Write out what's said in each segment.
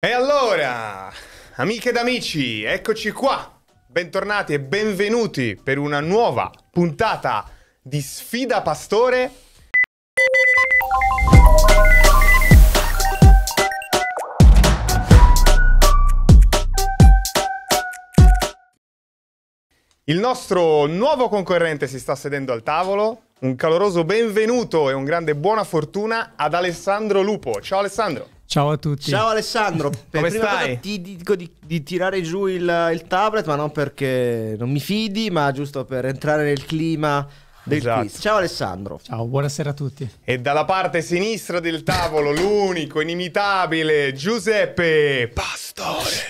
E allora, amiche ed amici, eccoci qua. Bentornati e benvenuti per una nuova puntata di Sfida Pastore. Il nostro nuovo concorrente si sta sedendo al tavolo. Un caloroso benvenuto e un grande buona fortuna ad Alessandro Lupo. Ciao Alessandro. Ciao a tutti. Ciao Alessandro, per Come prima stai? ti dico di, di tirare giù il, il tablet, ma non perché non mi fidi, ma giusto per entrare nel clima del esatto. quiz. Ciao Alessandro. Ciao, buonasera a tutti. E dalla parte sinistra del tavolo l'unico, inimitabile Giuseppe Pastore.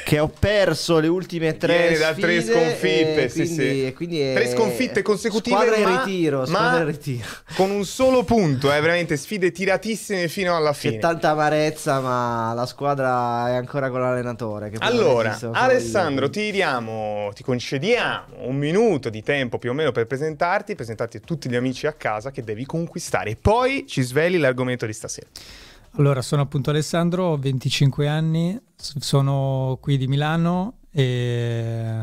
Che ho perso le ultime tre Viene da tre sconfitte, e sì, quindi, sì. Quindi è... Tre sconfitte consecutive. Squadra in ritiro, squadra in ritiro. Con un solo punto, eh, veramente sfide tiratissime fino alla fine. C'è tanta amarezza, ma la squadra è ancora con l'allenatore. allora, Alessandro, io. ti diamo, ti concediamo un minuto di tempo più o meno per presentarti, presentarti tutti gli amici a casa che devi conquistare. Poi ci sveli l'argomento di stasera. Allora, sono appunto Alessandro, ho 25 anni, sono qui di Milano e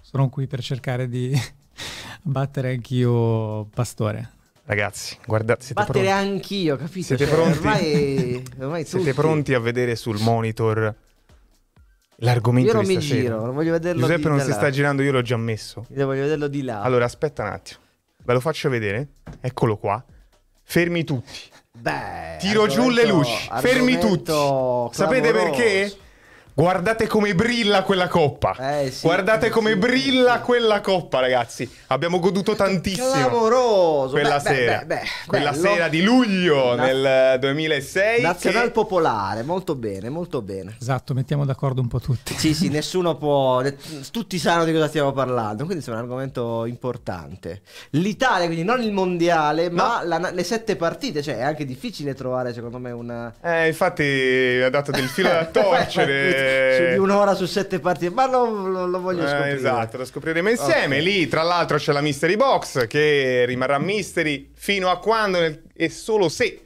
sono qui per cercare di battere anch'io Pastore. Ragazzi, guardate, siete Battere pronti? anch'io, capisco. Siete cioè, pronti? Ormai, ormai siete pronti a vedere sul monitor l'argomento io non di stasera? Io non mi giro, voglio vederlo Giuseppe non là. si sta girando, io l'ho già messo. Io voglio vederlo di là. Allora, aspetta un attimo. Ve lo faccio vedere. Eccolo qua. Fermi tutti. Beh, Tiro giù le luci. Fermi tutti. Clamoroso. Sapete perché? Guardate come brilla quella coppa. Eh, sì, Guardate sì, come sì, brilla quella coppa, ragazzi. Abbiamo goduto tantissimo. Clamoroso. Quella beh, sera. Beh, beh, quella bello. sera di luglio Naz nel 2006. Nazionale che... Popolare, molto bene, molto bene. Esatto, mettiamo d'accordo un po' tutti. Sì, sì, nessuno può... Tutti sanno di cosa stiamo parlando, quindi è un argomento importante. L'Italia, quindi non il mondiale, ma, ma la, le sette partite, cioè è anche difficile trovare, secondo me, una... Eh, infatti ha dato del filo da torcere. Eh. di un'ora su sette partite, ma lo, lo, lo voglio eh, scoprire. esatto, lo scopriremo insieme. Okay. Lì, tra l'altro, c'è la Mystery Box che rimarrà mystery fino a quando nel... e solo se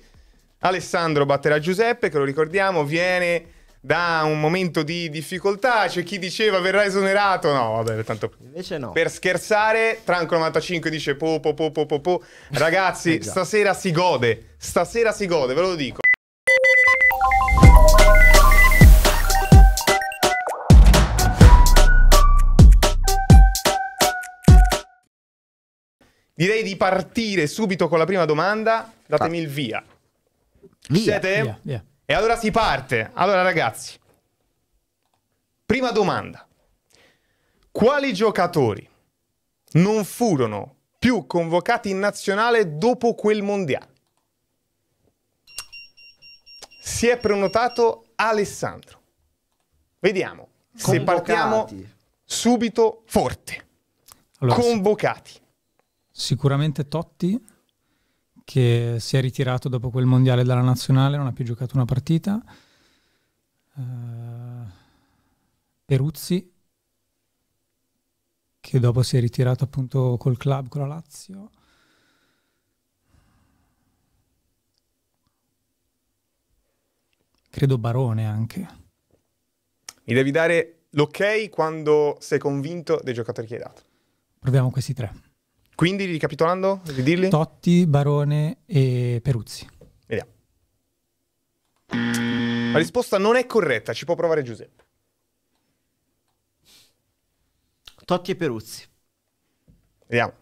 Alessandro batterà Giuseppe, che lo ricordiamo, viene da un momento di difficoltà. C'è chi diceva verrà esonerato. No, vabbè, tanto. Invece no. Per scherzare, Tranco95 dice po po po po po Ragazzi, eh, stasera si gode. Stasera si gode, ve lo dico. Direi di partire subito con la prima domanda. Datemi il via. Via, Siete? via, via. E allora si parte. Allora ragazzi, prima domanda. Quali giocatori non furono più convocati in nazionale dopo quel mondiale? Si è prenotato Alessandro. Vediamo se partiamo subito forte. Allora, sì. Convocati. Sicuramente Totti, che si è ritirato dopo quel mondiale dalla nazionale, non ha più giocato una partita. Uh, Peruzzi, che dopo si è ritirato appunto col club, con la Lazio. Credo Barone anche. Mi devi dare l'ok quando sei convinto dei giocatori che hai dato. Proviamo questi tre. Quindi, ricapitolando, ridirli? Totti, Barone e Peruzzi. Vediamo. La risposta non è corretta, ci può provare Giuseppe. Totti e Peruzzi. Vediamo.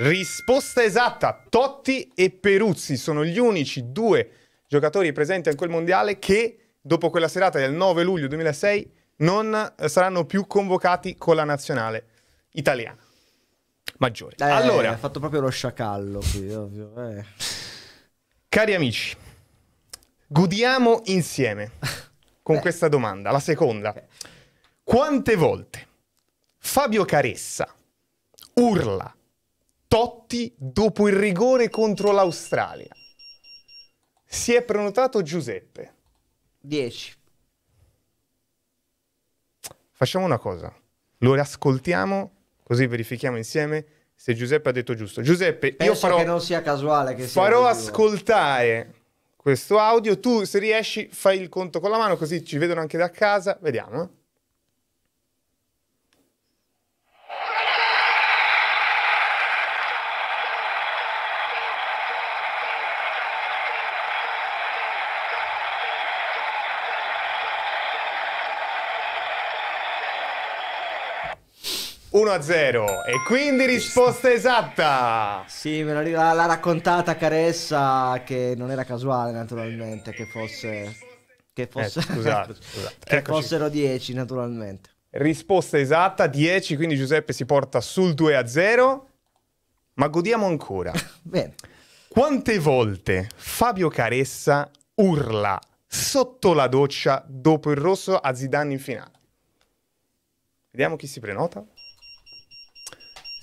Risposta esatta, Totti e Peruzzi sono gli unici due giocatori presenti a quel mondiale che dopo quella serata del 9 luglio 2006 non eh, saranno più convocati con la nazionale italiana maggiore. Eh, allora, ha fatto proprio lo sciacallo qui, ovvio. Eh. Cari amici, godiamo insieme con Beh. questa domanda, la seconda. Quante volte Fabio Caressa urla Totti dopo il rigore contro l'Australia? Si è prenotato Giuseppe. 10. Facciamo una cosa, lo riascoltiamo Così verifichiamo insieme se Giuseppe ha detto giusto. Giuseppe, Penso io farò... che non sia casuale che sia oh. ascoltare questo audio. Tu, se riesci, fai il conto con la mano, così ci vedono anche da casa. Vediamo, 1 a 0 e quindi risposta esatta. Sì, me la, l'ha raccontata Caressa che non era casuale naturalmente che fosse che, eh, fosse, eh, scusate, scusate. che fossero 10 naturalmente. Risposta esatta 10, quindi Giuseppe si porta sul 2 a 0. Ma godiamo ancora. Bene. Quante volte Fabio Caressa urla sotto la doccia dopo il rosso a Zidane in finale? Vediamo chi si prenota.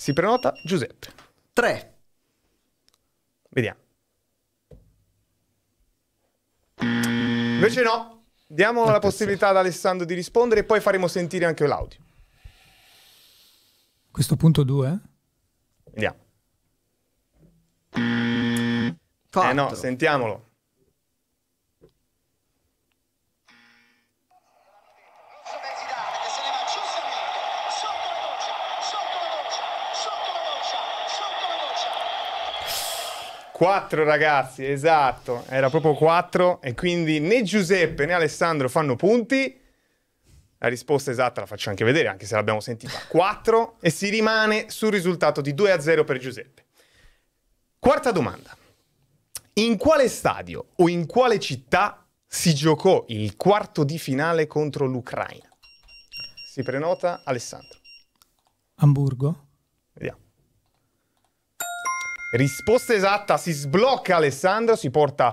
Si prenota Giuseppe. 3. Vediamo. Invece no, diamo la possibilità ad Alessandro di rispondere e poi faremo sentire anche l'audio. Questo punto 2? Vediamo. Quattro. Eh no, sentiamolo. Quattro ragazzi, esatto, era proprio quattro e quindi né Giuseppe né Alessandro fanno punti. La risposta esatta la faccio anche vedere, anche se l'abbiamo sentita. 4 e si rimane sul risultato di 2 a 0 per Giuseppe. Quarta domanda. In quale stadio o in quale città si giocò il quarto di finale contro l'Ucraina? Si prenota Alessandro. Hamburgo. Vediamo. Risposta esatta, si sblocca Alessandro, si porta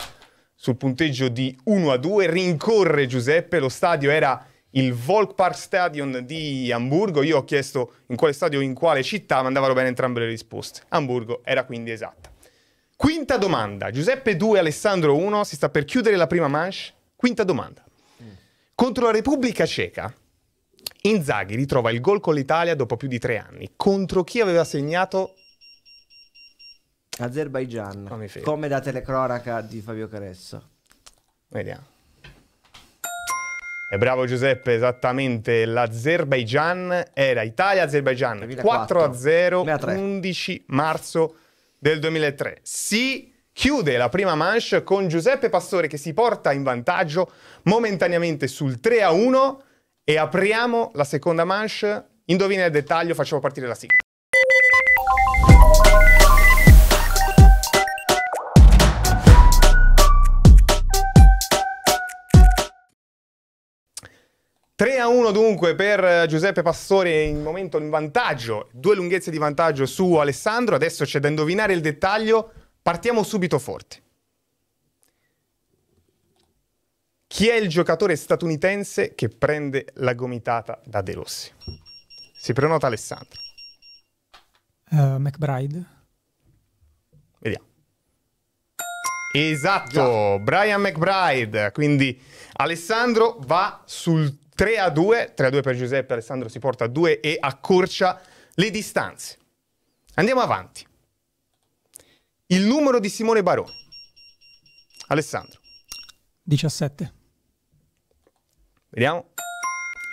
sul punteggio di 1 a 2, rincorre Giuseppe, lo stadio era il Volkpark Stadion di Hamburgo, io ho chiesto in quale stadio in quale città, ma andavano bene entrambe le risposte. Hamburgo era quindi esatta. Quinta domanda, Giuseppe 2, Alessandro 1, si sta per chiudere la prima manche. Quinta domanda. Contro la Repubblica Ceca, Inzaghi ritrova il gol con l'Italia dopo più di tre anni. Contro chi aveva segnato Azerbaigian, oh, come da telecronaca di Fabio Caresso. Vediamo. E bravo Giuseppe, esattamente l'Azerbaigian era Italia-Azerbaigian 4 0, 11 marzo del 2003. Si chiude la prima manche con Giuseppe Pastore che si porta in vantaggio momentaneamente sul 3 1 e apriamo la seconda manche. Indovina il dettaglio, facciamo partire la sigla. 3 a 1 dunque per eh, Giuseppe Pastore in momento in vantaggio, due lunghezze di vantaggio su Alessandro, adesso c'è da indovinare il dettaglio, partiamo subito forte. Chi è il giocatore statunitense che prende la gomitata da De Rossi? Si prenota Alessandro. Uh, McBride. Vediamo. Esatto, Già. Brian McBride. Quindi Alessandro va sul 3 a 2, 3 a 2 per Giuseppe Alessandro si porta a 2 e accorcia le distanze. Andiamo avanti. Il numero di Simone Barò. Alessandro. 17. Vediamo.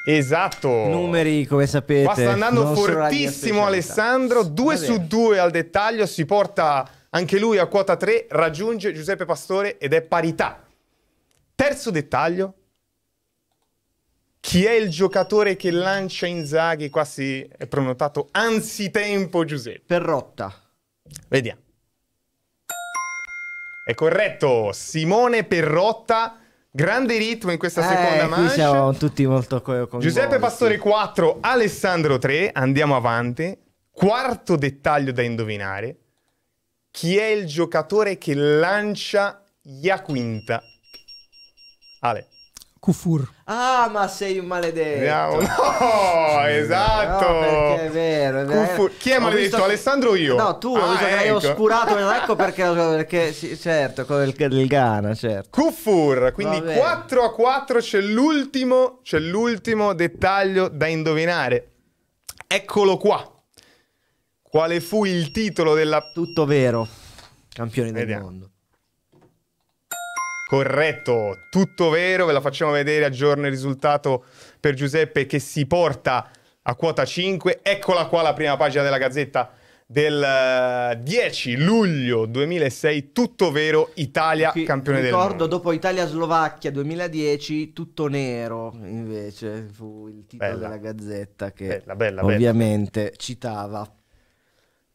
Esatto. Numeri, come sapete. Ma sta andando fortissimo Alessandro, 2 su 2 al dettaglio, si porta anche lui a quota 3, raggiunge Giuseppe Pastore ed è parità. Terzo dettaglio, chi è il giocatore che lancia Inzaghi? Qua si è prenotato anzitempo Giuseppe. Perrotta. Vediamo. È corretto, Simone Perrotta. Grande ritmo in questa eh, seconda eh, mancia. siamo tutti molto coinvolti. Giuseppe Pastore 4, Alessandro 3. Andiamo avanti. Quarto dettaglio da indovinare. Chi è il giocatore che lancia Iaquinta? Ale. Kufur. Ah, ma sei un maledetto. No, no esatto. No, è vero. È vero. Chi è ho maledetto? Visto... Alessandro o io? No, tu ah, visto ecco. oscurato ecco perché, perché sì, certo, con il, il Ghana, certo. Kufur, quindi 4 a 4 c'è l'ultimo, c'è l'ultimo dettaglio da indovinare. Eccolo qua. Quale fu il titolo della Tutto vero. Campione del Vediamo. mondo. Corretto, tutto vero, ve la facciamo vedere a giorno il risultato per Giuseppe che si porta a quota 5. Eccola qua la prima pagina della Gazzetta del 10 eh, luglio 2006, tutto vero, Italia Qui, campione del mondo. Ricordo dopo Italia-Slovacchia 2010, tutto nero invece fu il titolo bella. della Gazzetta che bella, bella, ovviamente citava.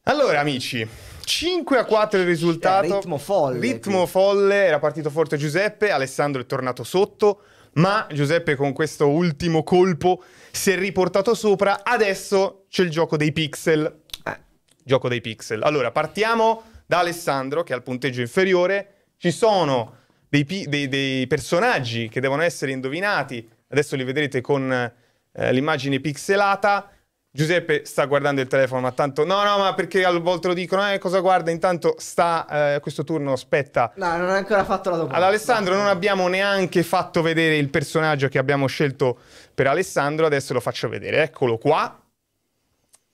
Allora amici, 5 a 4 il cioè, risultato. Eh, ritmo folle. Ritmo qui. folle, era partito forte Giuseppe, Alessandro è tornato sotto, ma Giuseppe con questo ultimo colpo si è riportato sopra. Adesso c'è il gioco dei pixel. Eh. Gioco dei pixel. Allora, partiamo da Alessandro che ha il punteggio inferiore. Ci sono dei, dei, dei personaggi che devono essere indovinati. Adesso li vedrete con eh, l'immagine pixelata. Giuseppe sta guardando il telefono, ma tanto no, no, ma perché a volte lo dicono, eh, cosa guarda? Intanto sta eh, questo turno, aspetta. No, non ha ancora fatto la domanda. Ad Alessandro no. non abbiamo neanche fatto vedere il personaggio che abbiamo scelto per Alessandro, adesso lo faccio vedere. Eccolo qua.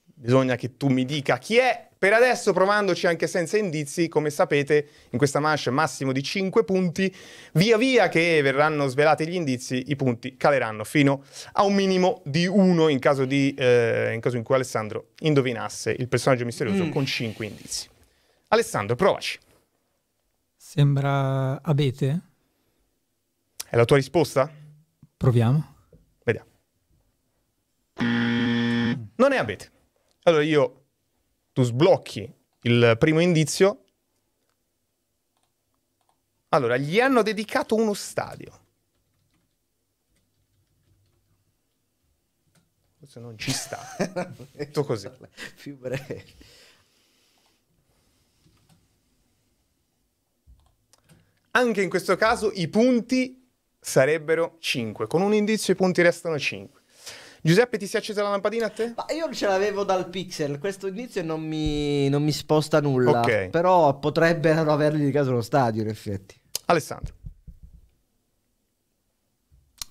Bisogna che tu mi dica chi è per adesso, provandoci anche senza indizi, come sapete, in questa manche massimo di 5 punti, via via che verranno svelati gli indizi, i punti caleranno fino a un minimo di 1 in, eh, in caso, in cui Alessandro indovinasse il personaggio misterioso mm. con 5 indizi. Alessandro, provaci. Sembra abete? È la tua risposta? Proviamo. Vediamo. Non è abete. Allora io tu sblocchi il primo indizio. Allora, gli hanno dedicato uno stadio. Forse non ci sta. Detto così. Più breve. Anche in questo caso i punti sarebbero 5. Con un indizio i punti restano 5. Giuseppe, ti si è accesa la lampadina a te? Ma io ce l'avevo dal pixel, questo inizio non mi, non mi sposta nulla. Okay. Però potrebbero averli di caso lo stadio, in effetti. Alessandro.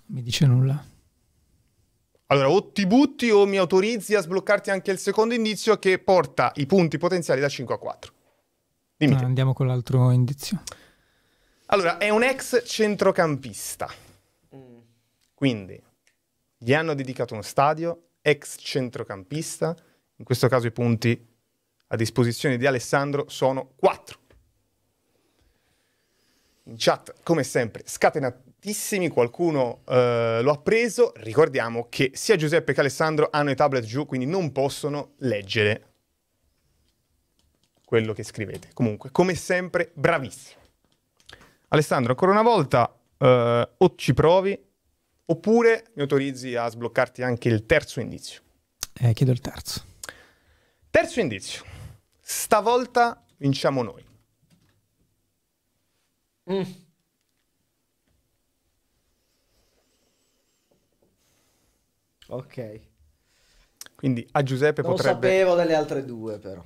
Mi dice nulla. Allora, o ti butti o mi autorizzi a sbloccarti anche il secondo indizio che porta i punti potenziali da 5 a 4. Dimmi. Ah, andiamo con l'altro indizio. Allora, è un ex centrocampista. Mm. Quindi gli hanno dedicato uno stadio, ex centrocampista, in questo caso i punti a disposizione di Alessandro sono 4. In chat, come sempre, scatenatissimi, qualcuno eh, lo ha preso. Ricordiamo che sia Giuseppe che Alessandro hanno i tablet giù, quindi non possono leggere quello che scrivete. Comunque, come sempre, bravissimi. Alessandro, ancora una volta, eh, o ci provi Oppure mi autorizzi a sbloccarti anche il terzo indizio? Eh, chiedo il terzo. Terzo indizio. Stavolta vinciamo noi. Mm. Ok. Quindi a Giuseppe non potrebbe... Non sapevo delle altre due però.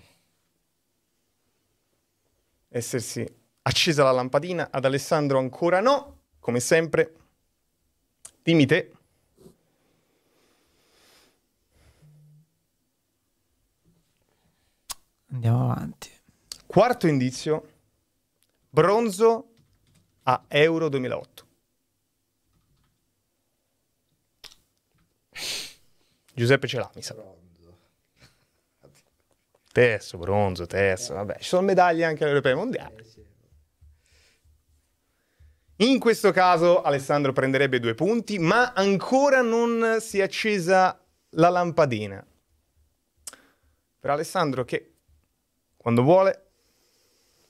Essersi accesa la lampadina, ad Alessandro ancora no, come sempre Dimmi te. Andiamo avanti. Quarto indizio, bronzo a Euro 2008. Giuseppe ce l'ha, mi sa. Terzo, bronzo, terzo, vabbè. Ci sono medaglie anche alle europee mondiali. Eh in questo caso Alessandro prenderebbe due punti, ma ancora non si è accesa la lampadina. Per Alessandro che, quando vuole,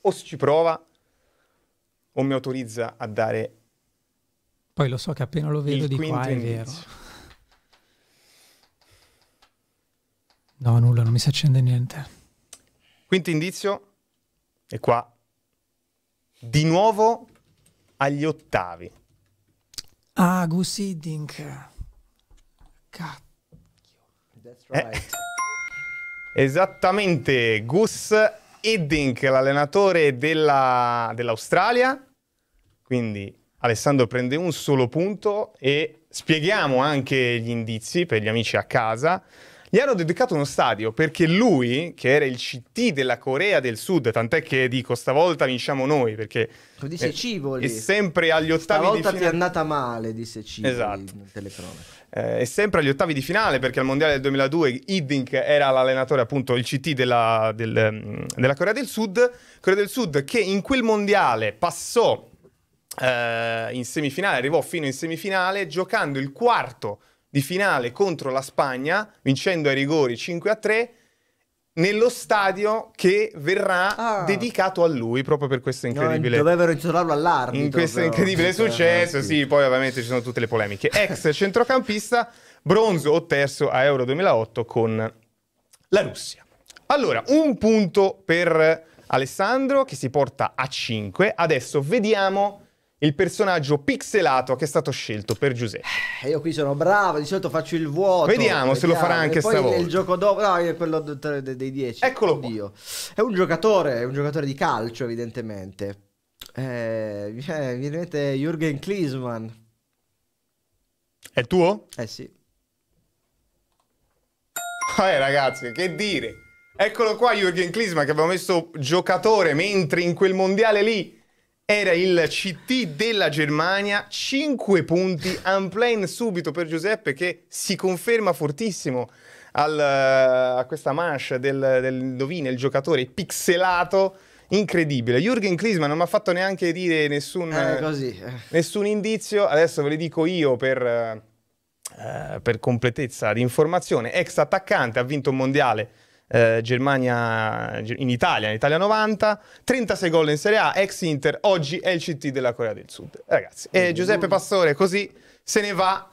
o ci prova o mi autorizza a dare... Poi lo so che appena lo vedo di qua è vero. No, nulla, non mi si accende niente. Quinto indizio, e qua, di nuovo agli ottavi. Ah, Gus Hiddink. Cacchio. That's eh. right. Eh. Esattamente, Gus Hiddink, l'allenatore dell'Australia. Dell Quindi Alessandro prende un solo punto e spieghiamo anche gli indizi per gli amici a casa. Gli hanno dedicato uno stadio perché lui, che era il CT della Corea del Sud, tant'è che dico stavolta vinciamo noi perché... Tu dice Civoli. È sempre agli ottavi stavolta di finale. Stavolta ti è andata male, disse Civoli esatto. nel Eh, è sempre agli ottavi di finale perché al mondiale del 2002 Hiddink era l'allenatore appunto il CT della, del, mm, della Corea del Sud Corea del Sud che in quel mondiale passò eh, in semifinale arrivò fino in semifinale giocando il quarto di finale contro la Spagna, vincendo ai rigori 5 a 3 nello stadio che verrà ah. dedicato a lui proprio per questo incredibile. No, dovevero intitolarlo all'arbitro. In questo però. incredibile successo, ah, sì. sì, poi ovviamente ci sono tutte le polemiche. Ex centrocampista, bronzo o terzo a Euro 2008 con la Russia. Allora, un punto per Alessandro che si porta a 5. Adesso vediamo il personaggio pixelato che è stato scelto per Giuseppe. Eh, io qui sono bravo, di solito faccio il vuoto. Vediamo, vediamo se lo farà anche e poi stavolta. Poi il gioco dopo, no, è quello dei 10. Eccolo Oddio. Qua. È un giocatore, è un giocatore di calcio evidentemente. Eh, mi eh, viene in mente Jürgen Klinsmann. È tuo? Eh sì. Eh ragazzi, che dire. Eccolo qua Jürgen Klinsmann che abbiamo messo giocatore mentre in quel mondiale lì era il CT della Germania, 5 punti, unplane subito per Giuseppe che si conferma fortissimo al, eh, a questa manche del, del Dovine, il giocatore pixelato incredibile. Jürgen Klinsmann non mi ha fatto neanche dire nessun, eh, eh. nessun, indizio, adesso ve le dico io per, eh, per completezza di informazione. Ex attaccante, ha vinto un mondiale eh, Germania, in Italia, in Italia 90, 36 gol in Serie A, ex Inter, oggi è il CT della Corea del Sud. Ragazzi, e eh, mm. Giuseppe Pastore così se ne va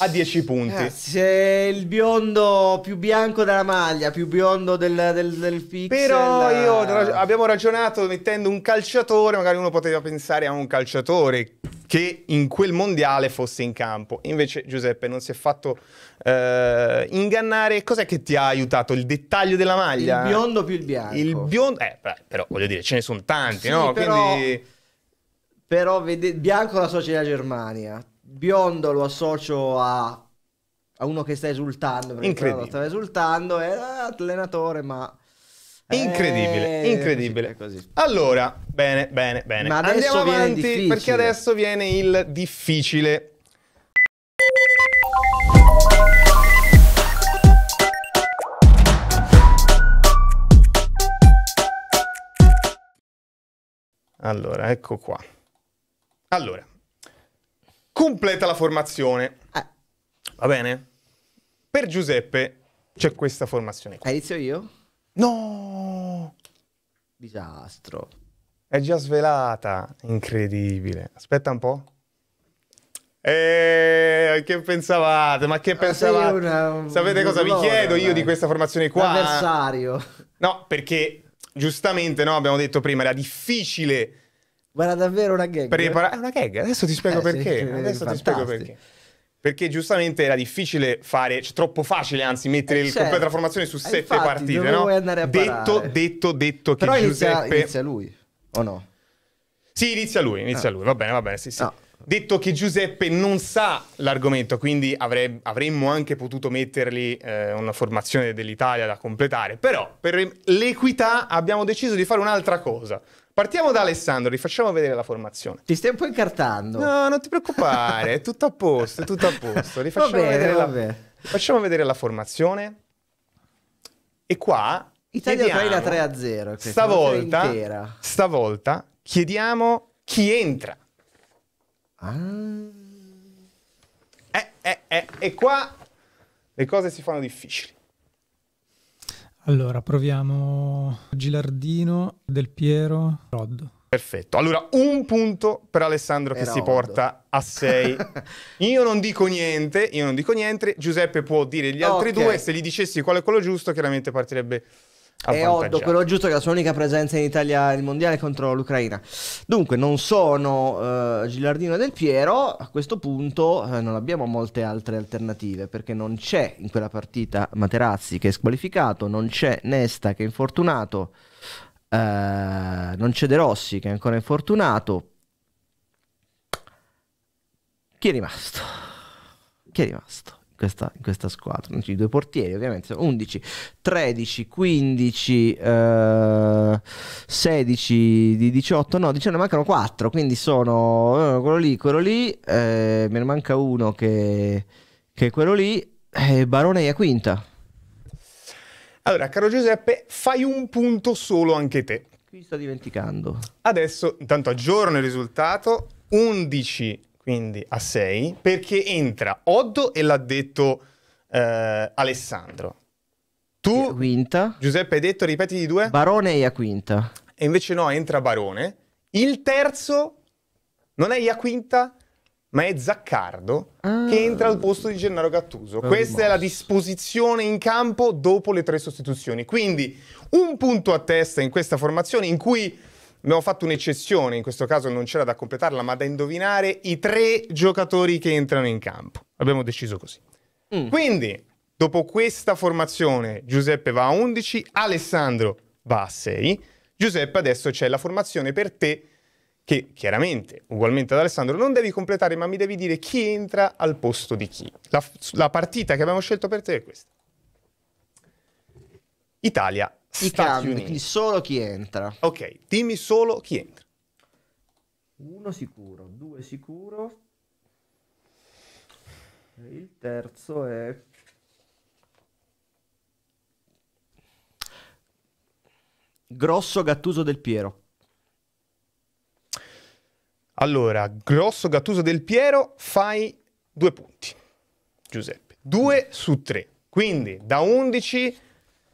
a 10 punti. Se c'è il biondo più bianco della maglia, più biondo del, del, del pixel. Però io abbiamo ragionato mettendo un calciatore, magari uno poteva pensare a un calciatore che in quel mondiale fosse in campo. Invece Giuseppe non si è fatto eh, ingannare. Cos'è che ti ha aiutato? Il dettaglio della maglia? Il biondo più il bianco. Il biondo... Eh, però voglio dire, ce ne sono tanti, sì, no? Però... Quindi... Però vede, bianco la società Germania, biondo lo associo a, a uno che sta esultando. Incredibile. Sta esultando, è allenatore, ma... Incredibile, eh, incredibile. Allora, bene, bene, bene. Ma Andiamo avanti perché adesso viene il difficile. Allora, ecco qua. Allora, completa la formazione. Eh. Va bene? Per Giuseppe c'è questa formazione qua. Inizio io? No! Disastro. È già svelata. Incredibile. Aspetta un po'. Eh, che pensavate? Ma che ah, pensavate? Una, Sapete cosa dolore, vi chiedo io beh. di questa formazione qua? L'avversario. No, perché giustamente no, abbiamo detto prima, era difficile ma era davvero una gag. Prepara- eh? è una gag, adesso ti spiego eh, perché. Sì, adesso ti spiego perché. Perché giustamente era difficile fare, cioè, troppo facile anzi, mettere eh, il certo. completo trasformazione su eh, sette infatti, partite, no? detto, detto, detto Però inizia, Giuseppe... inizia lui, o no? Sì, inizia lui, inizia ah. lui, va bene, va bene, sì, sì. No. Detto che Giuseppe non sa l'argomento, quindi avrei, avremmo anche potuto mettergli eh, una formazione dell'Italia da completare, però per l'equità abbiamo deciso di fare un'altra cosa. Partiamo da Alessandro, rifacciamo vedere la formazione. Ti stai un po' incartando. No, non ti preoccupare, è tutto a posto, è tutto a posto. Rifacciamo, bene, vedere, la... Rifacciamo vedere la formazione. E qua... Italia 3 a 0. Stavolta, stavolta chiediamo chi entra. Ah. Eh, eh, eh, e qua le cose si fanno difficili. Allora, proviamo Gilardino, Del Piero, Rod. Perfetto, allora un punto per Alessandro Era che si Oddo. porta a 6. io non dico niente, io non dico niente, Giuseppe può dire gli altri okay. due, se gli dicessi qual è quello giusto chiaramente partirebbe e Oddo, quello giusto che la sua unica presenza in Italia il mondiale contro l'Ucraina. Dunque, non sono uh, Gilardino e Del Piero. A questo punto uh, non abbiamo molte altre alternative perché non c'è in quella partita Materazzi che è squalificato, non c'è Nesta che è infortunato, uh, non c'è De Rossi che è ancora infortunato. Chi è rimasto? Chi è rimasto? questa, in questa squadra. I due portieri ovviamente 11, 13, 15, eh, 16, 18, no, diciamo mancano 4, quindi sono eh, quello lì, quello lì, eh, me ne manca uno che, che è quello lì, eh, Barone e Quinta. Allora, caro Giuseppe, fai un punto solo anche te. Qui sto dimenticando. Adesso intanto aggiorno il risultato. 11 quindi a 6, perché entra Oddo e l'ha detto eh, Alessandro. Tu, Iaquinta. Giuseppe, hai detto, ripeti di due? Barone e Iaquinta. E invece no, entra Barone. Il terzo non è Iaquinta, ma è Zaccardo ah. che entra al posto di Gennaro Gattuso. Non ah, Questa è la disposizione in campo dopo le tre sostituzioni. Quindi un punto a testa in questa formazione in cui Abbiamo fatto un'eccezione, in questo caso non c'era da completarla, ma da indovinare i tre giocatori che entrano in campo. Abbiamo deciso così. Mm. Quindi, dopo questa formazione, Giuseppe va a 11, Alessandro va a 6. Giuseppe, adesso c'è la formazione per te che chiaramente, ugualmente ad Alessandro, non devi completare, ma mi devi dire chi entra al posto di chi. La, la partita che abbiamo scelto per te è questa. Italia i cambi, quindi solo chi entra. Ok, dimmi solo chi entra. Uno sicuro, due sicuro. E il terzo è... Grosso Gattuso del Piero. Allora, grosso Gattuso del Piero, fai due punti, Giuseppe. Due mm. su tre. Quindi da 11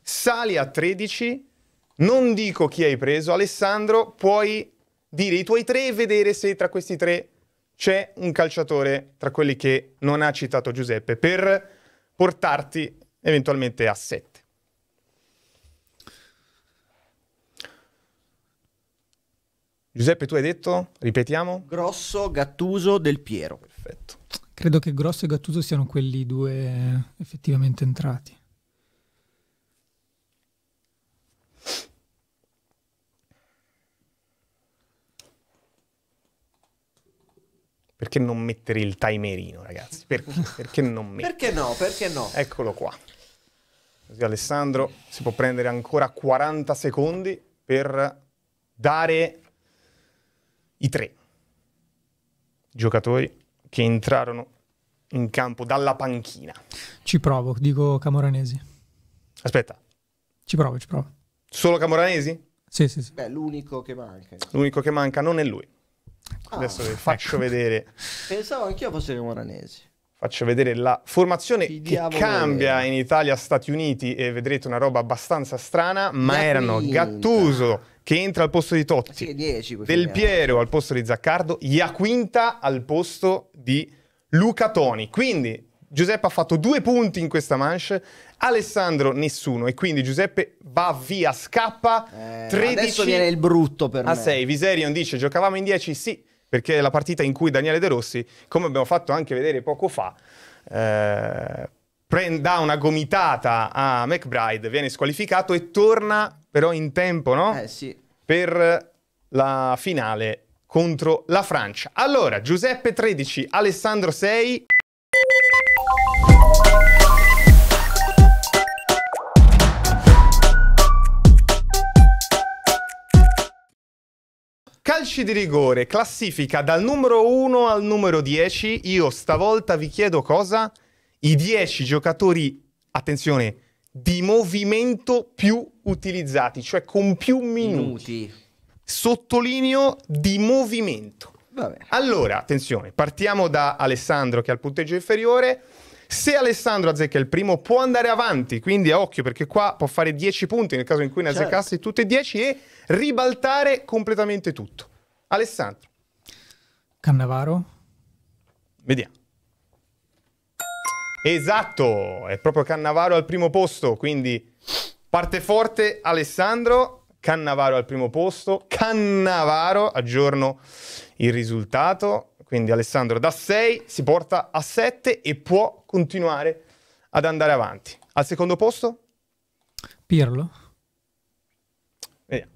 sali a 13, non dico chi hai preso, Alessandro, puoi dire i tuoi tre e vedere se tra questi tre c'è un calciatore tra quelli che non ha citato Giuseppe per portarti eventualmente a 7. Giuseppe, tu hai detto, ripetiamo? Grosso, Gattuso, Del Piero. Perfetto. Credo che Grosso e Gattuso siano quelli due effettivamente entrati. Perché non mettere il timerino, ragazzi? Perché, perché non mettere? perché no? Perché no? Eccolo qua. Così Alessandro si può prendere ancora 40 secondi per dare i tre giocatori che entrarono in campo dalla panchina. Ci provo, dico Camoranesi. Aspetta. Ci provo, ci provo. Solo Camoranesi? Sì, sì, sì. Beh, l'unico che manca. L'unico che manca non è lui. Ah. Adesso vi faccio ecco. vedere. Pensavo anch'io fossero i moranesi. Faccio vedere la formazione Ci che cambia vedere. in Italia, Stati Uniti e vedrete una roba abbastanza strana, ma la erano quinta. Gattuso che entra al posto di Totti, sì, 10, Del Piero al posto di Zaccardo, Iaquinta al posto di Luca Toni. Quindi Giuseppe ha fatto due punti in questa manche, Alessandro nessuno e quindi Giuseppe va via, scappa. Eh, 13 adesso viene il brutto per a me. 6. Viserion dice giocavamo in 10, sì, perché è la partita in cui Daniele De Rossi, come abbiamo fatto anche vedere poco fa, eh, prenda una gomitata a McBride, viene squalificato e torna però in tempo, no? Eh sì. Per la finale contro la Francia. Allora, Giuseppe 13, Alessandro 6. Calci di rigore, classifica dal numero 1 al numero 10. Io stavolta vi chiedo cosa? I 10 giocatori, attenzione, di movimento più utilizzati, cioè con più minuti. minuti. Sottolineo di movimento. Allora, attenzione, partiamo da Alessandro che ha il punteggio inferiore. Se Alessandro azzecca il primo, può andare avanti, quindi a occhio, perché qua può fare 10 punti nel caso in cui ne certo. azzeccassi tutti e 10 e ribaltare completamente tutto. Alessandro. Cannavaro. Vediamo. Esatto, è proprio Cannavaro al primo posto, quindi parte forte Alessandro, Cannavaro al primo posto, Cannavaro aggiorno il risultato quindi Alessandro da 6 si porta a 7 e può continuare ad andare avanti. Al secondo posto? Pirlo. Vediamo.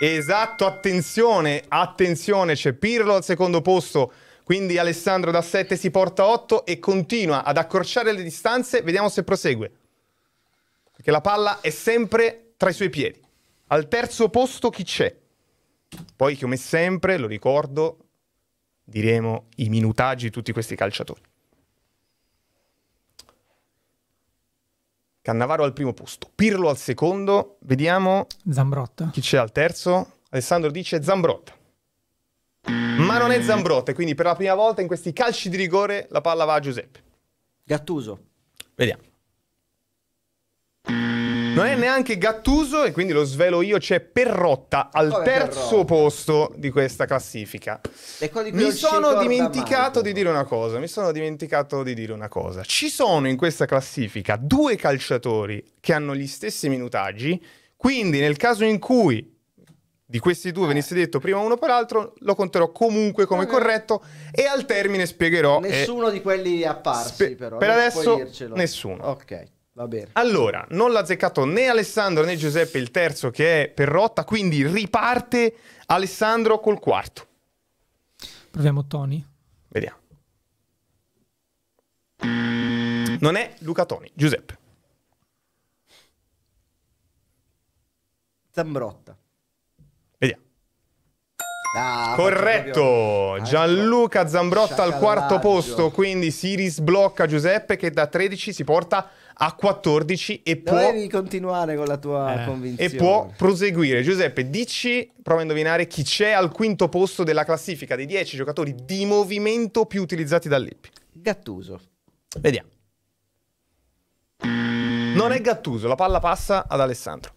Esatto, attenzione, attenzione, c'è Pirlo al secondo posto. Quindi Alessandro da 7 si porta a 8 e continua ad accorciare le distanze. Vediamo se prosegue. Perché la palla è sempre tra i suoi piedi. Al terzo posto chi c'è? Poi, come sempre, lo ricordo, diremo i minutaggi di tutti questi calciatori. Cannavaro al primo posto, Pirlo al secondo, vediamo Zambrotta. Chi c'è al terzo? Alessandro dice Zambrotta. Ma non è Zambrotta, quindi per la prima volta in questi calci di rigore la palla va a Giuseppe. Gattuso. Vediamo. Non è neanche Gattuso e quindi lo svelo io, c'è Perrotta al Come terzo Perrotta? posto di questa classifica. Mi sono dimenticato di dire una cosa, mi sono dimenticato di dire una cosa. Ci sono in questa classifica due calciatori che hanno gli stessi minutaggi, quindi nel caso in cui di questi due eh. venisse detto prima uno per l'altro, lo conterò comunque come okay. corretto e al termine spiegherò. Eh, nessuno eh, di quelli apparsi, però. Per adesso, nessuno. Ok. Va bene. Allora, non l'ha azzeccato né Alessandro né Giuseppe il terzo che è per rotta, quindi riparte Alessandro col quarto. Proviamo Tony. Vediamo. Non è Luca Toni, Giuseppe. Zambrotta. Vediamo. Ah, Corretto, Gianluca Zambrotta al quarto posto, quindi si risblocca Giuseppe che da 13 si porta a 14 e può... Dovevi continuare con la tua eh. convinzione. E può proseguire. Giuseppe, dici, prova a indovinare chi c'è al quinto posto della classifica dei 10 giocatori di movimento più utilizzati dall'Ippi. Gattuso. Vediamo. Non è Gattuso, la palla passa ad Alessandro.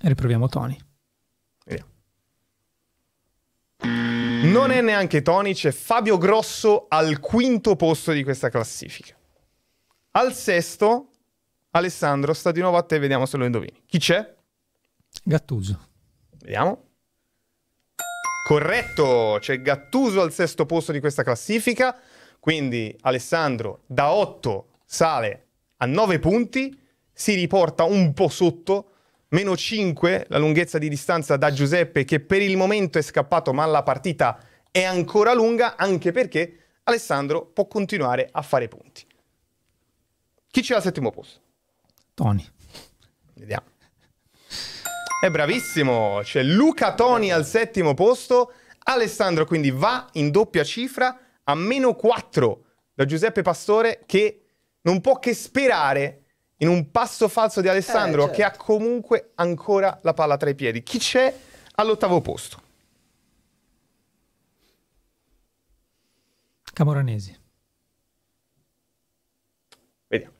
Riproviamo Tony. Vediamo. Non è neanche Tony, c'è Fabio Grosso al quinto posto di questa classifica. Al sesto, Alessandro, sta di nuovo a te, vediamo se lo indovini. Chi c'è? Gattuso. Vediamo. Corretto, c'è Gattuso al sesto posto di questa classifica, quindi Alessandro da 8 sale a 9 punti, si riporta un po' sotto meno 5 la lunghezza di distanza da Giuseppe che per il momento è scappato ma la partita è ancora lunga anche perché Alessandro può continuare a fare punti. Chi c'è al settimo posto? Tony. Vediamo. È bravissimo, c'è Luca Toni al settimo posto, Alessandro quindi va in doppia cifra a meno 4 da Giuseppe Pastore che non può che sperare in un passo falso di Alessandro eh, certo. che ha certo. comunque ancora la palla tra i piedi. Chi c'è all'ottavo posto? Camoranesi. Vediamo.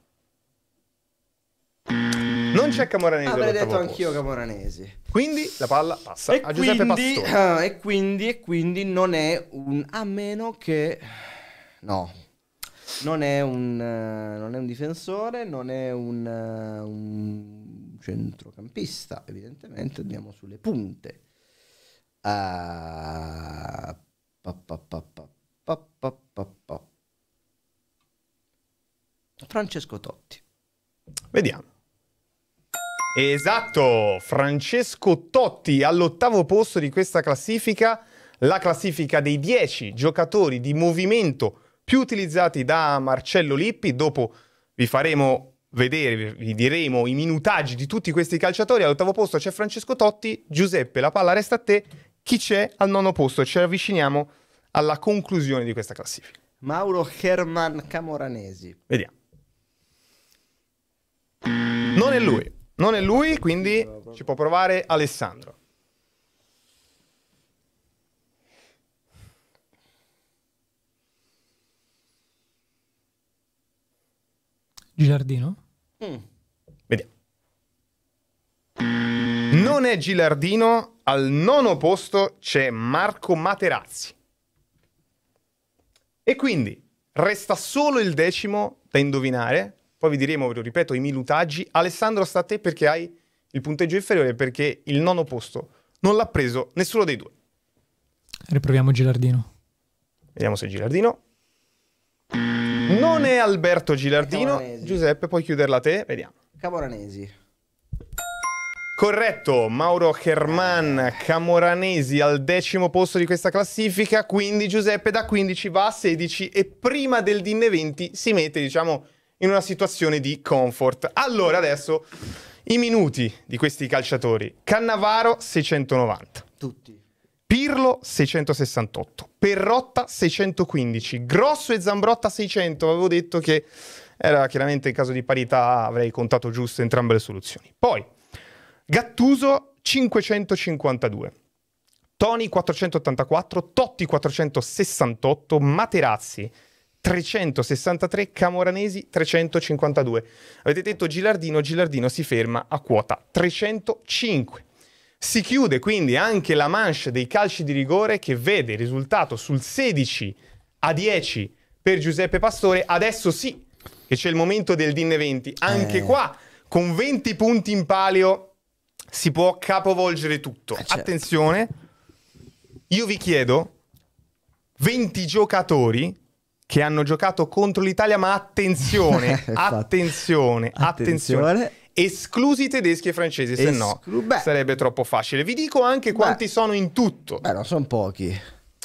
Non c'è Camoranesi. Avrei detto anch'io Camoranesi. Quindi la palla passa e a quindi, Giuseppe Pastore. Uh, e, quindi, e quindi non è un... A meno che... No, non è un, eh, non è un difensore, non è un, eh, un, centrocampista, evidentemente andiamo sulle punte. Uh, pa, pa, pa, Francesco Totti. Vediamo. Esatto, Francesco Totti all'ottavo posto di questa classifica, la classifica dei 10 giocatori di movimento più utilizzati da Marcello Lippi. Dopo vi faremo vedere, vi diremo i minutaggi di tutti questi calciatori. All'ottavo posto c'è Francesco Totti, Giuseppe, la palla resta a te. Chi c'è al nono posto? Ci avviciniamo alla conclusione di questa classifica. Mauro Herman Camoranesi. Vediamo. Non è lui, non è lui, quindi ci può provare Alessandro. Gilardino? Mm. Vediamo. Non è Gilardino, al nono posto c'è Marco Materazzi. E quindi resta solo il decimo da indovinare, poi vi diremo, ve lo ripeto, i minutaggi. Alessandro sta a te perché hai il punteggio inferiore, perché il nono posto non l'ha preso nessuno dei due. Riproviamo Gilardino. Vediamo se Gilardino. Mm. Non è Alberto Gilardino. Cavoranesi. Giuseppe, puoi chiuderla te? Vediamo. Camoranesi. Corretto, Mauro Herman Camoranesi al decimo posto di questa classifica, quindi Giuseppe da 15 va a 16 e prima del Dinne 20 si mette, diciamo, in una situazione di comfort. Allora adesso i minuti di questi calciatori. Cannavaro 690. Tutti. Pirlo 668, Perrotta 615, Grosso e Zambrotta 600. Avevo detto che era chiaramente in caso di parità avrei contato giusto entrambe le soluzioni. Poi Gattuso 552. Toni 484, Totti 468, Materazzi 363, Camoranesi 352. Avete detto Gilardino, Gilardino si ferma a quota 305. Si chiude quindi anche la manche dei calci di rigore che vede il risultato sul 16 a 10 per Giuseppe Pastore. Adesso sì che c'è il momento del Dinne 20. Anche eh. qua, con 20 punti in palio, si può capovolgere tutto. Eh, certo. Attenzione, io vi chiedo 20 giocatori che hanno giocato contro l'Italia, ma attenzione, esatto. attenzione, attenzione, attenzione esclusi tedeschi e francesi, Esclu- se no beh. sarebbe troppo facile. Vi dico anche quanti beh. sono in tutto. Beh, non sono pochi.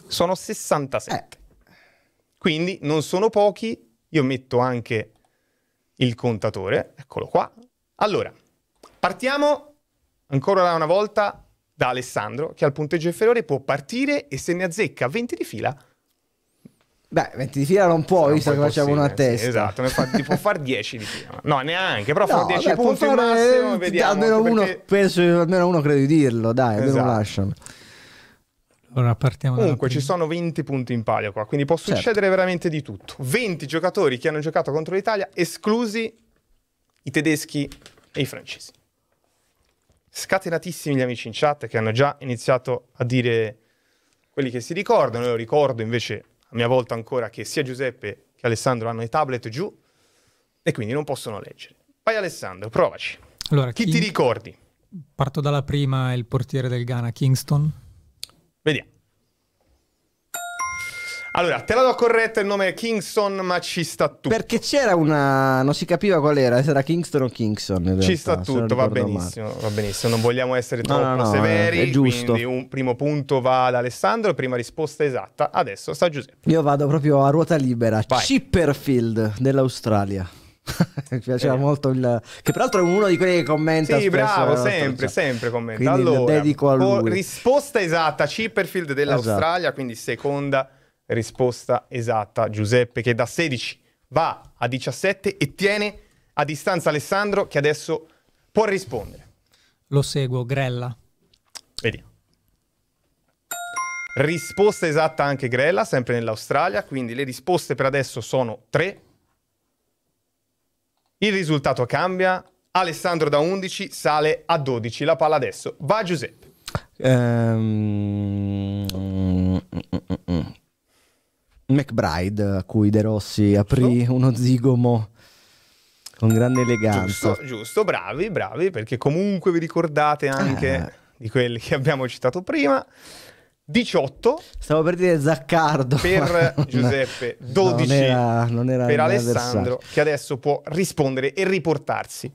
Sono 67. Eh. Quindi non sono pochi. Io metto anche il contatore, eccolo qua. Allora, partiamo ancora una volta da Alessandro, che ha il punteggio inferiore può partire e se ne azzecca 20 di fila Beh, 20 di fila non può, non visto che facciamo una testa. Sì, esatto, ne fa, ti può fare 10 di fila. No, neanche, però no, fa 10 beh, punti fare, massimo, vediamo. Almeno perché... uno, penso, almeno uno credo di dirlo, dai, esatto. lasciano. Allora partiamo Comunque ci sono 20 punti in palio qua, quindi può certo. succedere certo. veramente di tutto. 20 giocatori che hanno giocato contro l'Italia, esclusi i tedeschi e i francesi. Scatenatissimi gli amici in chat che hanno già iniziato a dire quelli che si ricordano, io ricordo invece a mia volta ancora che sia Giuseppe che Alessandro hanno i tablet giù e quindi non possono leggere. Vai Alessandro, provaci. Allora, chi, chi ti ricordi? Parto dalla prima, il portiere del Ghana, Kingston. Vediamo. Allora, te la do corretta, il nome è Kingston, ma ci sta tutto. Perché c'era una... non si capiva qual era, se era Kingston o Kingston. Ci sta tutto, va benissimo, male. va benissimo, non vogliamo essere troppo no, no, no, severi. È giusto. Quindi un primo punto va ad Alessandro, prima risposta esatta, adesso sta Giuseppe. Io vado proprio a ruota libera, Vai. Chipperfield dell'Australia. Mi piaceva eh. molto il... Che peraltro è uno di quelli che commenta Sì, bravo, sempre, sempre commenta. Quindi allora, dedico a lui. Risposta esatta, Chipperfield dell'Australia, esatto. quindi seconda risposta esatta Giuseppe che da 16 va a 17 e tiene a distanza Alessandro che adesso può rispondere. Lo seguo, Grella. Vediamo. Risposta esatta anche Grella, sempre nell'Australia, quindi le risposte per adesso sono 3. Il risultato cambia, Alessandro da 11 sale a 12, la palla adesso va a Giuseppe. Um... McBride, a cui De Rossi aprì uno zigomo con grande eleganza. Giusto, giusto, bravi, bravi, perché comunque vi ricordate anche eh. di quelli che abbiamo citato prima. 18. Stavo per dire Zaccardo. Per Giuseppe, 12. Non era, non era per Alessandro, avversario. che adesso può rispondere e riportarsi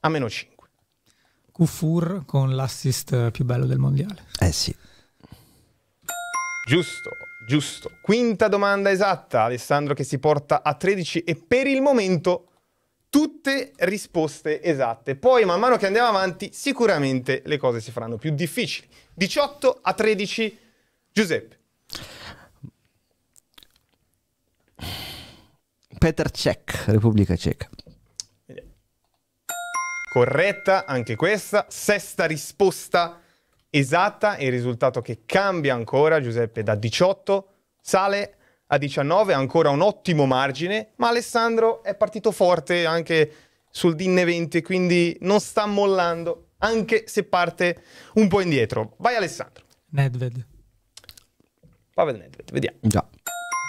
a meno 5. Kufur con l'assist più bello del mondiale. Eh sì. Giusto, giusto. Quinta domanda esatta, Alessandro che si porta a 13 e per il momento tutte risposte esatte. Poi man mano che andiamo avanti sicuramente le cose si faranno più difficili. 18 a 13, Giuseppe. Peter Cech, Repubblica Ceca. Corretta anche questa, sesta risposta esatta il risultato che cambia ancora, Giuseppe, da 18 sale a 19, ancora un ottimo margine, ma Alessandro è partito forte anche sul Dinne 20, quindi non sta mollando, anche se parte un po' indietro. Vai Alessandro. Nedved. Pavel Nedved, vediamo. Già.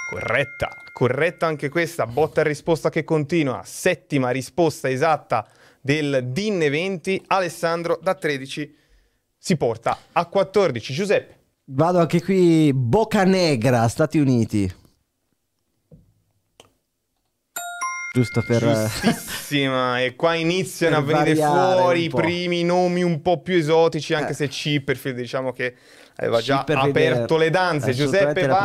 Corretta, corretta anche questa, botta e risposta che continua, settima risposta esatta del Dinne 20, Alessandro da 13 si porta a 14. Giuseppe. Vado anche qui, Boca Negra, Stati Uniti. Giusto per... Eh, Giustissima, e qua iniziano a venire fuori i primi nomi un po' più esotici, anche eh. se Chipperfield diciamo che aveva già aperto le danze. Giuseppe va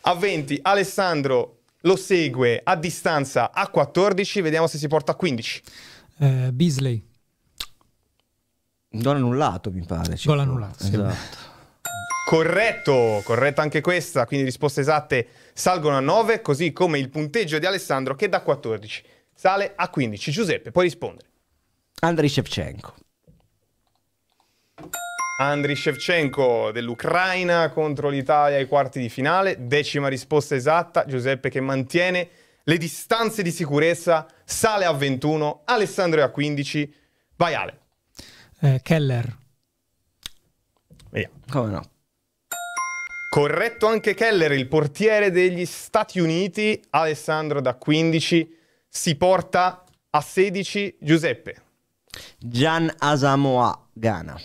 a 20, Alessandro lo segue a distanza a 14, vediamo se si porta a 15. Eh, Beasley. Gol annullato, mi pare. Gol annullato, esatto. Sì. Corretto, corretta anche questa, quindi risposte esatte salgono a 9, così come il punteggio di Alessandro che da 14 sale a 15. Giuseppe, puoi rispondere. Andriy Shevchenko. Andriy Shevchenko dell'Ucraina contro l'Italia ai quarti di finale, decima risposta esatta, Giuseppe che mantiene le distanze di sicurezza, sale a 21, Alessandro è a 15. Vai Ale. Eh, Keller. Vediamo. Come no? Corretto anche Keller, il portiere degli Stati Uniti, Alessandro da 15, si porta a 16 Giuseppe. Gian Asamoa, Ghana.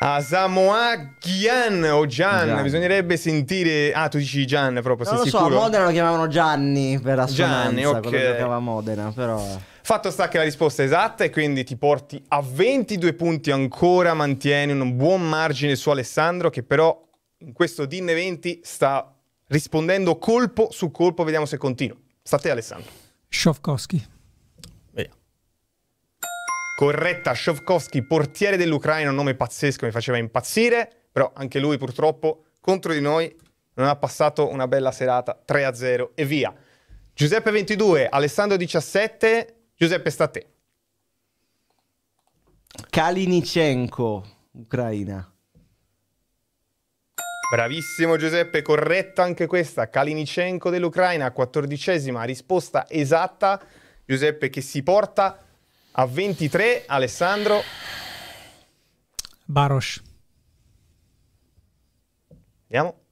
Asamoa Gian o Gian. Gian, bisognerebbe sentire... Ah, tu dici Gian proprio, non sei lo sicuro? so, a Modena lo chiamavano Gianni per assonanza, Gianni, okay. quello che giocava a Modena, però... Eh. Fatto sta che la risposta è esatta e quindi ti porti a 22 punti ancora, mantieni un buon margine su Alessandro che però in questo DIN 20 sta rispondendo colpo su colpo, vediamo se continua. Sta a te Alessandro. Shovkovsky. Corretta, Shovkovsky, portiere dell'Ucraina, un nome pazzesco, mi faceva impazzire, però anche lui purtroppo contro di noi non ha passato una bella serata, 3-0 e via. Giuseppe 22, Alessandro 17, Giuseppe, sta a te. Kalinichenko, Ucraina. Bravissimo Giuseppe, corretta anche questa. Kalinichenko dell'Ucraina, quattordicesima risposta esatta. Giuseppe che si porta a 23. Alessandro. Baros. Andiamo.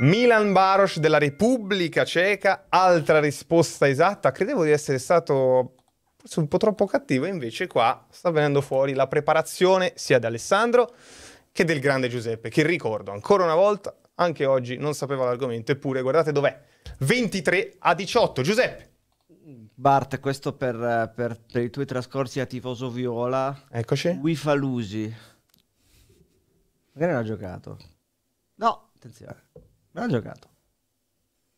Milan Baros della Repubblica Ceca, altra risposta esatta. Credevo di essere stato forse un po' troppo cattivo, invece qua sta venendo fuori la preparazione sia di Alessandro che del grande Giuseppe, che ricordo ancora una volta, anche oggi non sapeva l'argomento, eppure guardate dov'è. 23 a 18, Giuseppe. Bart, questo per, per, per i tuoi trascorsi a tifoso viola. Eccoci. Wifalusi. Magari non ha giocato. No, attenzione. Non ha giocato.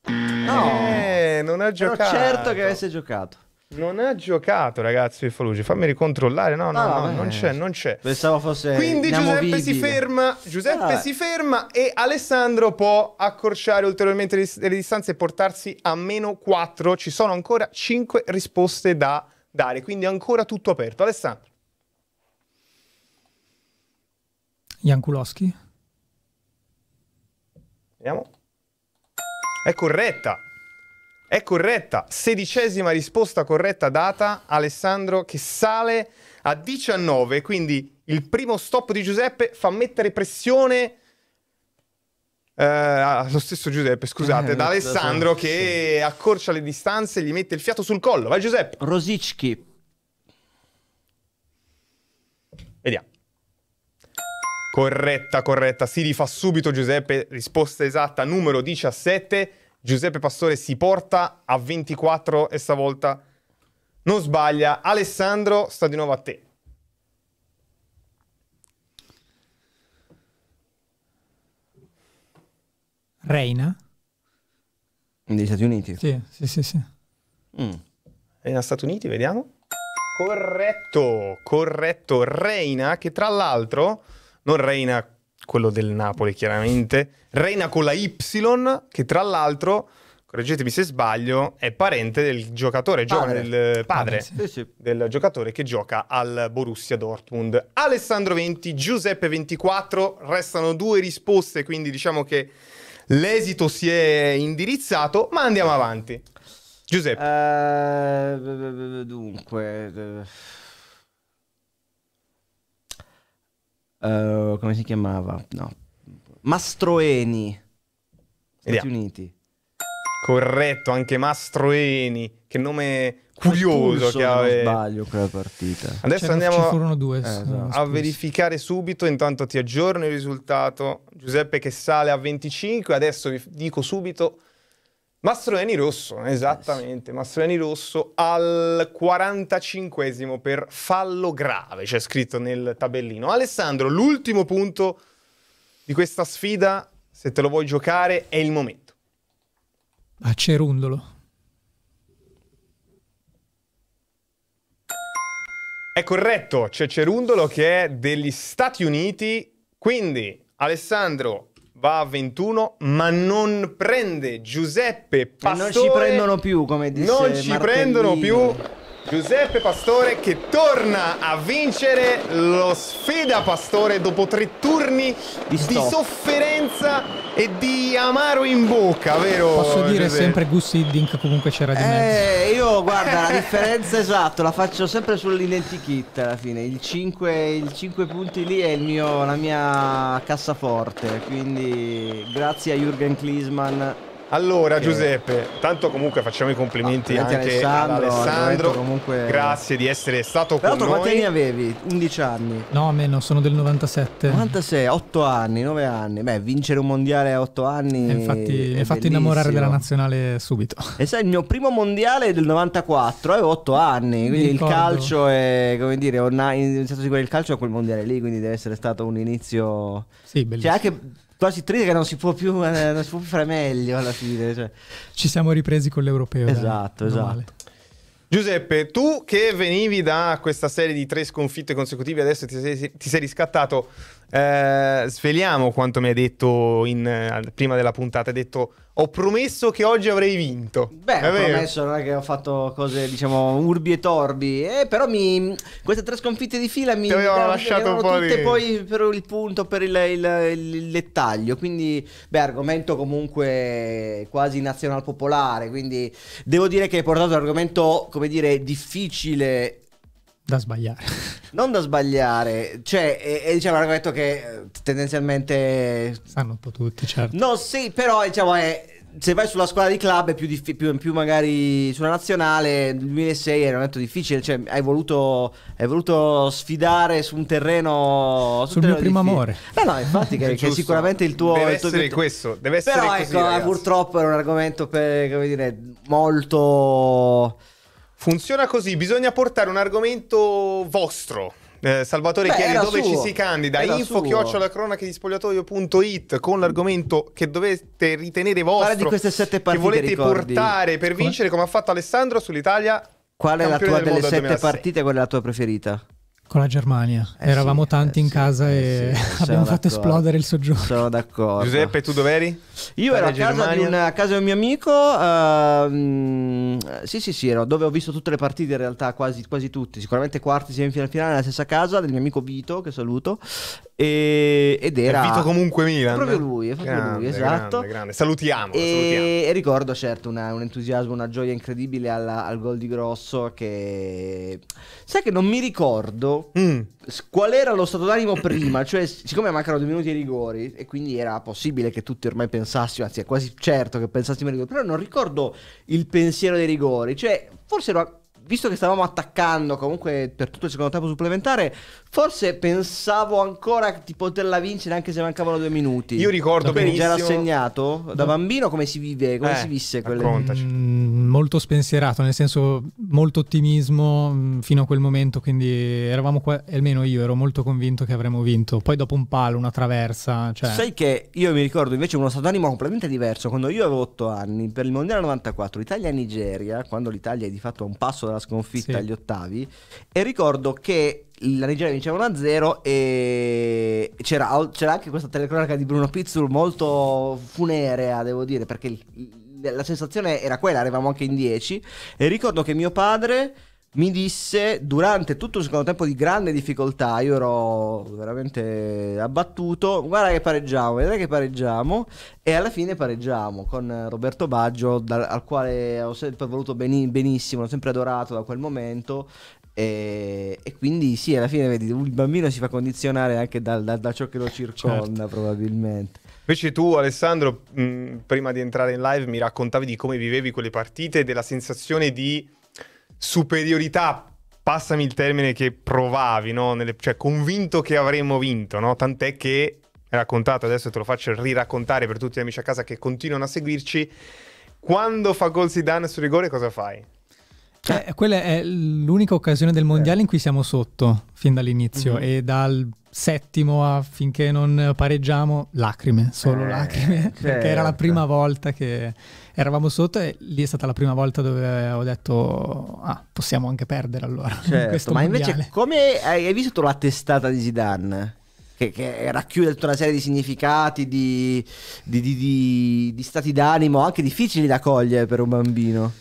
No, eh, non ha giocato. Ero certo che avesse giocato. Non ha giocato, ragazzi, Fifolucci. Fammi ricontrollare. No, no, ah, no, no non c'è, non c'è. Pensavo fosse Quindi Giuseppe si ferma, Giuseppe ah. si ferma e Alessandro può accorciare ulteriormente le, le distanze e portarsi a meno 4. Ci sono ancora 5 risposte da dare, quindi ancora tutto aperto. Alessandro. Jankulowski. Vediamo. È corretta. È corretta. Sedicesima risposta corretta data. Alessandro che sale a 19. Quindi il primo stop di Giuseppe fa mettere pressione. Eh, lo stesso Giuseppe, scusate, eh, da Alessandro sì. che accorcia le distanze e gli mette il fiato sul collo. Vai Giuseppe. Rosicchi. Vediamo. Corretta, corretta. Si rifà subito Giuseppe, risposta esatta numero 17. Giuseppe Pastore si porta a 24 e stavolta non sbaglia. Alessandro, sta di nuovo a te. Reina? Negli Stati Uniti? Sì, sì, sì. sì. Mm. Reina Stati Uniti, vediamo. Corretto, corretto. Reina che tra l'altro non Reina quello del Napoli chiaramente, Reina con la Y che tra l'altro, correggetemi se sbaglio, è parente del giocatore, padre. del eh, padre, sì, sì. del giocatore che gioca al Borussia Dortmund. Alessandro 20, Giuseppe 24, restano due risposte, quindi diciamo che l'esito si è indirizzato, ma andiamo avanti. Giuseppe. Eh, dunque... Eh, Eh, come si chiamava? No. Mastroeni. Stati Uniti. Corretto, anche Mastroeni. Che nome curioso che aveva. Se non sbaglio quella partita. Adesso C'era, cioè, andiamo due, eh, esatto. a verificare subito. Intanto ti aggiorno il risultato. Giuseppe che sale a 25. Adesso vi dico subito Mastroeni rosso, eh esattamente, Mastroeni rosso al 45 per fallo grave, c'è scritto nel tabellino. Alessandro, l'ultimo punto di questa sfida, se te lo vuoi giocare, è il momento. A Cerundolo. È corretto, c'è Cerundolo che è degli Stati Uniti, quindi Alessandro va a 21, ma non prende Giuseppe Pastore. non ci prendono più, come dice Non ci Martellino. prendono più Giuseppe Pastore che torna a vincere lo sfida Pastore dopo tre turni di, di sofferenza e di amaro in bocca, vero? Posso dire Giuseppe? sempre Gus Hiddink comunque c'era di mezzo. Eh, io guarda la differenza esatto, la faccio sempre sull'identikit alla fine, il 5, il 5 punti lì è il mio, la mia cassaforte, quindi grazie a Jürgen Klinsmann allora che... Giuseppe, tanto comunque facciamo i complimenti, no, anche Alessandro, ad Alessandro. Comunque... Grazie di essere stato Però con noi. quanti anni avevi? 11 anni? No, meno, sono del 97. 96, 8 anni, 9 anni. Beh, vincere un mondiale a 8 anni. E infatti, è fatto innamorare della nazionale subito. E sai, il mio primo mondiale è del 94, avevo 8 anni, quindi il calcio è, come dire, ho iniziato a seguire il calcio a quel mondiale lì, quindi deve essere stato un inizio... Sì, bellissimo. Cioè anche però si trigger non si può più, non si può più fare meglio alla fine. Cioè. Ci siamo ripresi con l'europeo. Esatto, dai, esatto. esatto. Giuseppe, tu che venivi da questa serie di tre sconfitte consecutive, adesso ti sei, ti sei riscattato eh, sveliamo quanto mi hai detto in, eh, prima della puntata. Hai detto: Ho promesso che oggi avrei vinto. Beh, è ho vero? promesso, non è che ho fatto cose, diciamo, urbi e torbi. Eh, però mi, queste tre sconfitte di fila mi, hanno lasciato un po tutte di... poi per il punto, per il, il, il, il, dettaglio. Quindi, beh, argomento comunque quasi nazional popolare. Quindi devo dire che hai portato un argomento, come dire, difficile da sbagliare. Non da sbagliare, cioè, e, e diciamo, è un argomento che eh, tendenzialmente... Sanno un po' tutti, certo. No, sì, però diciamo è se vai sulla squadra di club è più, dif- più, più magari sulla nazionale, nel 2006 era un momento difficile, cioè hai voluto, hai voluto, sfidare su un terreno... Su Sul terreno mio primo amore. No, no, infatti che, che è sicuramente il tuo... Deve il tuo essere tuo... questo, deve essere Però così, ecco, eh, purtroppo era un argomento per, come dire, molto Funziona così, bisogna portare un argomento vostro. Eh, Salvatore Beh, chiede dove suo. ci si candida. Era info cronachedispogliatoioit con l'argomento che dovete ritenere vostro. Parla di queste sette partite. Che volete ricordi. portare per vincere, come ha fatto Alessandro, sull'Italia. Qual è la tua delle sette 2006. partite? Qual è la tua preferita? Con la Germania. Eh Eravamo sì, eh tanti eh in sì, casa eh e sì, abbiamo fatto esplodere il soggiorno. Sono d'accordo. Giuseppe, tu dove eri? Io Fare ero a casa, una, a casa, di un mio amico. Uh, sì, sì, sì, ero dove ho visto tutte le partite in realtà, quasi, quasi tutte. Sicuramente quarti, semifinale, finale, nella stessa casa del mio amico Vito, che saluto. E, ed era... È Vito comunque Milan. Proprio lui, è proprio grande, lui, esatto. Grande, grande. Salutiamo, e, salutiamo. E ricordo certo una, un entusiasmo, una gioia incredibile alla, al gol di Grosso che... Sai che non mi ricordo mm. qual era lo stato d'animo prima, cioè siccome mancano due minuti ai rigori e quindi era possibile che tutti ormai pensassimo, anzi è quasi certo che pensassimo ai rigori, però non ricordo il pensiero dei rigori, cioè forse ero visto che stavamo attaccando comunque per tutto il secondo tempo supplementare, forse pensavo ancora di poterla vincere anche se mancavano due minuti. Io ricordo Perché benissimo. era rassegnato da bambino come si vive, come eh, si visse quelle... Mm, molto spensierato, nel senso molto ottimismo mm, fino a quel momento, quindi eravamo qua, almeno io ero molto convinto che avremmo vinto. Poi dopo un palo, una traversa, cioè... Sai che io mi ricordo invece uno stato d'animo completamente diverso, quando io avevo otto anni, per il Mondiale 94, Italia-Nigeria, quando l'Italia è di fatto a un passo dalla sconfitta sì. agli ottavi e ricordo che la Nigeria vinceva 1-0 e c'era, c'era, anche questa telecronaca di Bruno Pizzul molto funerea, eh, devo dire, perché la sensazione era quella, eravamo anche in 10 e ricordo che mio padre mi disse durante tutto il secondo tempo di grande difficoltà, io ero veramente abbattuto, guarda che pareggiamo, vedrai che pareggiamo e alla fine pareggiamo con Roberto Baggio dal, al quale ho sempre voluto beni, benissimo, l'ho sempre adorato da quel momento e, e, quindi sì, alla fine vedi, il bambino si fa condizionare anche da, da, da ciò che lo certo. circonda certo. probabilmente. Invece tu Alessandro, mh, prima di entrare in live mi raccontavi di come vivevi quelle partite e della sensazione di superiorità passami il termine che provavi, no? Nelle, cioè convinto che avremmo vinto, no? tant'è che è raccontato, adesso te lo faccio riraccontare per tutti gli amici a casa che continuano a seguirci, quando fa gol Zidane su rigore cosa fai? Cioè, eh, quella è l'unica occasione del mondiale eh. in cui siamo sotto fin dall'inizio mm-hmm. e dal settimo a finché non pareggiamo lacrime, solo eh, lacrime, certo. perché era la certo. prima volta che eravamo sotto e lì è stata la prima volta dove ho detto ah, possiamo anche perdere allora. Certo, ma mondiale. invece come hai visto la testata di Zidane? Che, che, racchiude tutta una serie di significati, di, di, di, di stati d'animo anche difficili da cogliere per un bambino.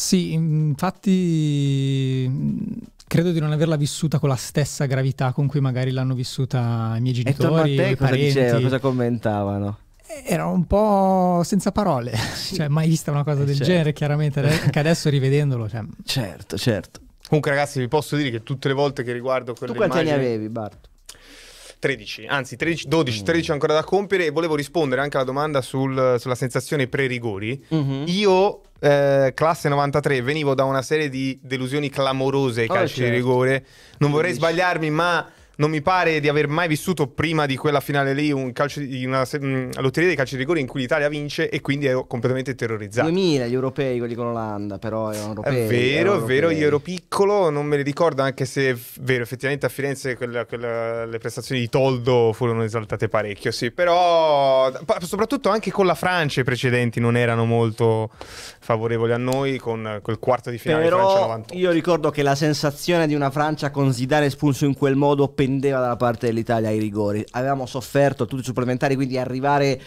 Sì, infatti credo di non averla vissuta con la stessa gravità con cui magari l'hanno vissuta i miei genitori. E te, i cosa parenti. diceva, cosa commentavano? Era un po' senza parole, sì. cioè mai vista una cosa eh, del certo. genere chiaramente, anche adesso rivedendolo. Cioè... Certo, certo. Comunque ragazzi vi posso dire che tutte le volte che riguardo quelle tu quanti anni avevi Bart? 13, anzi 13, 12, 13 ancora da compiere e volevo rispondere anche alla domanda sul, sulla sensazione pre-rigori. Mm-hmm. Io eh, classe 93, venivo da una serie di delusioni clamorose ai oh, calci certo. di rigore. Non vorrei sbagliarmi, ma non mi pare di aver mai vissuto prima di quella finale lì un di, una, una mm, lotteria dei calci di rigore in cui l'Italia vince e quindi ero completamente terrorizzato. 2000 gli europei, quelli con l'Olanda, però erano europei. È vero, è vero, europei. gli europei piccolo, non me ne ricordo, anche se è vero, effettivamente a Firenze quella, quella, le prestazioni di Toldo furono esaltate parecchio, sì, però soprattutto anche con la Francia i precedenti non erano molto favorevoli a noi con quel quarto di finale però Francia 98. Io ricordo che la sensazione di una Francia con Zidane espulso in quel modo pendeva dalla parte dell'Italia ai rigori. Avevamo sofferto tutti i supplementari, quindi arrivare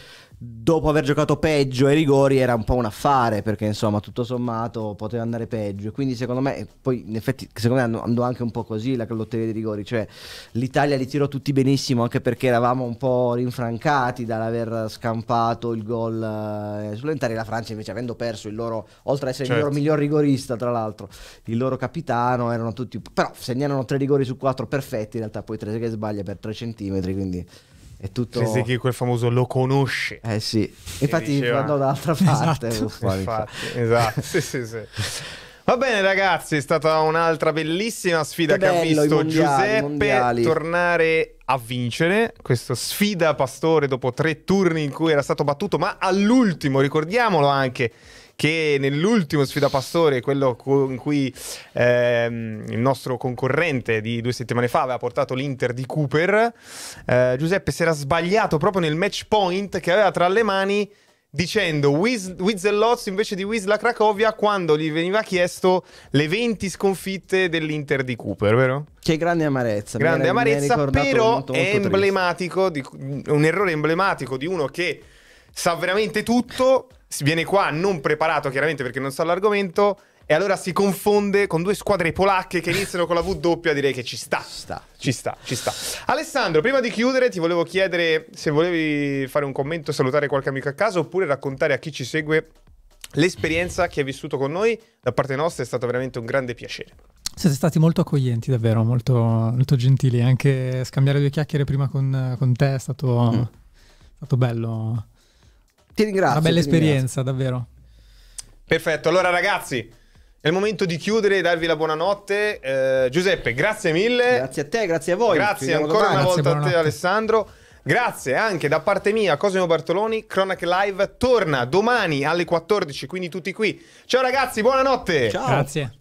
dopo aver giocato peggio ai rigori era un po' un affare perché insomma tutto sommato poteva andare peggio e quindi secondo me poi in effetti secondo me andò anche un po' così la lotteria dei rigori cioè l'Italia li tirò tutti benissimo anche perché eravamo un po' rinfrancati dall'aver scampato il gol eh, sull'entrare la Francia invece avendo perso il loro oltre ad essere certo. il loro miglior rigorista tra l'altro il loro capitano erano tutti però segnano tre rigori su quattro perfetti in realtà poi tre che sbaglia per tre centimetri quindi è tutto... Pensi che quel famoso lo conosce. Eh sì, infatti diceva... andò dall'altra parte. Esatto, fuori, infatti, cioè. esatto. sì, sì, sì. Va bene ragazzi, è stata un'altra bellissima sfida che, che bello, ha visto mondiali, Giuseppe mondiali. tornare a vincere questa sfida Pastore dopo tre turni in cui era stato battuto, ma all'ultimo, ricordiamolo anche, che nell'ultimo sfida Pastore, quello con cui ehm, il nostro concorrente di due settimane fa aveva portato l'Inter di Cooper, eh, Giuseppe si era sbagliato proprio nel match point che aveva tra le mani dicendo Wiz, Wizzellozzi invece di Wisla Cracovia quando gli veniva chiesto le 20 sconfitte dell'Inter di Cooper, vero? Che grande amarezza. Grande era, amarezza, però molto, molto è emblematico, di, un errore emblematico di uno che sa veramente tutto viene qua non preparato chiaramente perché non sa l'argomento e allora si confonde con due squadre polacche che iniziano con la V doppia, direi che ci sta. sta. Ci sta, ci sta. Alessandro, prima di chiudere ti volevo chiedere se volevi fare un commento, salutare qualche amico a casa oppure raccontare a chi ci segue l'esperienza che hai vissuto con noi. Da parte nostra è stato veramente un grande piacere. Siete stati molto accoglienti, davvero, molto, molto gentili. Anche scambiare due chiacchiere prima con, con te è stato, mm. stato bello ti ringrazio. Una bella esperienza, davvero. Perfetto, allora ragazzi. È il momento di chiudere e darvi la buonanotte. Eh, Giuseppe, grazie mille. Grazie a te, grazie a voi. Grazie Ci ancora una grazie, volta a te Alessandro. Grazie anche da parte mia, Cosimo Bartoloni. Cronache Live torna domani alle 14, quindi tutti qui. Ciao ragazzi, buonanotte. Ciao. Grazie.